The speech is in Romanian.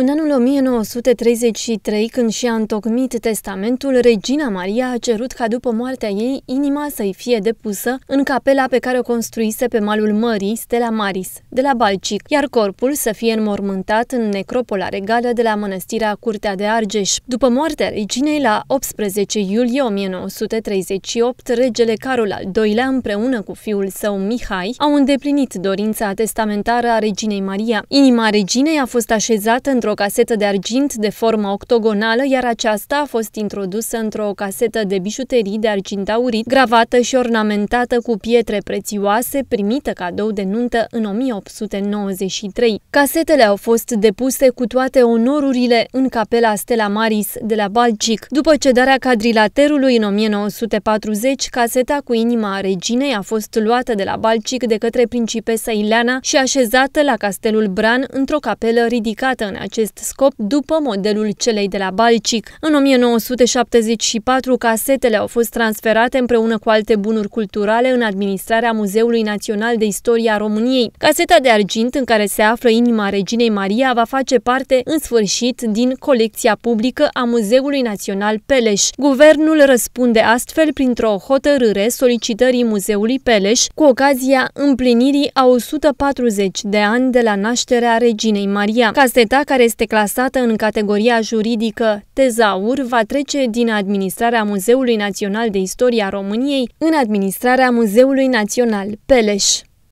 În anul 1933, când și-a întocmit testamentul, Regina Maria a cerut ca după moartea ei inima să-i fie depusă în capela pe care o construise pe malul mării Stella Maris, de la Balcic, iar corpul să fie înmormântat în necropola regală de la mănăstirea Curtea de Argeș. După moartea reginei, la 18 iulie 1938, regele Carol al II-lea împreună cu fiul său Mihai au îndeplinit dorința testamentară a reginei Maria. Inima reginei a fost așezată într-o într-o casetă de argint de formă octogonală, iar aceasta a fost introdusă într-o casetă de bijuterii de argint aurit, gravată și ornamentată cu pietre prețioase, primită cadou de nuntă în 1893. Casetele au fost depuse cu toate onorurile în capela Stella Maris de la Balcic. După cedarea cadrilaterului în 1940, caseta cu inima reginei a fost luată de la Balcic de către principesa Ileana și așezată la castelul Bran într-o capelă ridicată în acest acest scop după modelul celei de la Balcic. În 1974, casetele au fost transferate împreună cu alte bunuri culturale în administrarea Muzeului Național de Istoria României. Caseta de argint în care se află inima reginei Maria va face parte în sfârșit din colecția publică a Muzeului Național Peleș. Guvernul răspunde astfel printr-o hotărâre solicitării Muzeului Peleș cu ocazia împlinirii a 140 de ani de la nașterea reginei Maria. Caseta care care este clasată în categoria juridică tezaur, va trece din administrarea Muzeului Național de Istoria României în administrarea Muzeului Național Peleș.